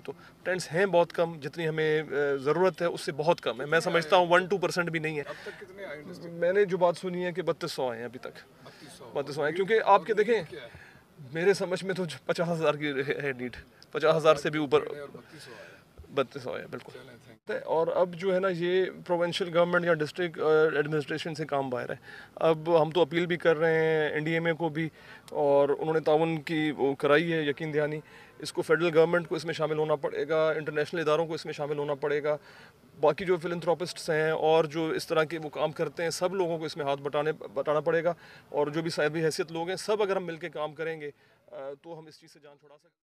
तो टेंट्स हैं बहुत कम जितनी हमें ज़रूरत है उससे बहुत कम है मैं समझता हूँ वन टू परसेंट भी नहीं है मैंने जो बात सुनी है कि बत्तीस सौ आए हैं अभी तक बत्तीस सौ आए क्योंकि आपके देखें मेरे समझ में तो पचास हज़ार की है नीट पचास हज़ार से भी ऊपर बत्तीस सौ है बिल्कुल और अब जो है ना ये प्रोवेंशियल गवर्नमेंट या डिस्ट्रिक्ट एडमिनिस्ट्रेशन से काम बाहर है अब हम तो अपील भी कर रहे हैं एनडीएमए को भी और उन्होंने ताउन की वो कराई है यकीन दहानी इसको फेडरल गवर्नमेंट को इसमें शामिल होना पड़ेगा इंटरनेशनल इदारों को इसमें शामिल होना पड़ेगा बाकी जो फिलंथ्रोपिस्ट्स हैं और जो इस तरह के वो काम करते हैं सब लोगों को इसमें हाथ बटाने बटाना पड़ेगा और जो भी साहबी हैसियत लोग हैं सब अगर हम मिलकर काम करेंगे तो हम इस चीज़ से जान छुड़ा सकते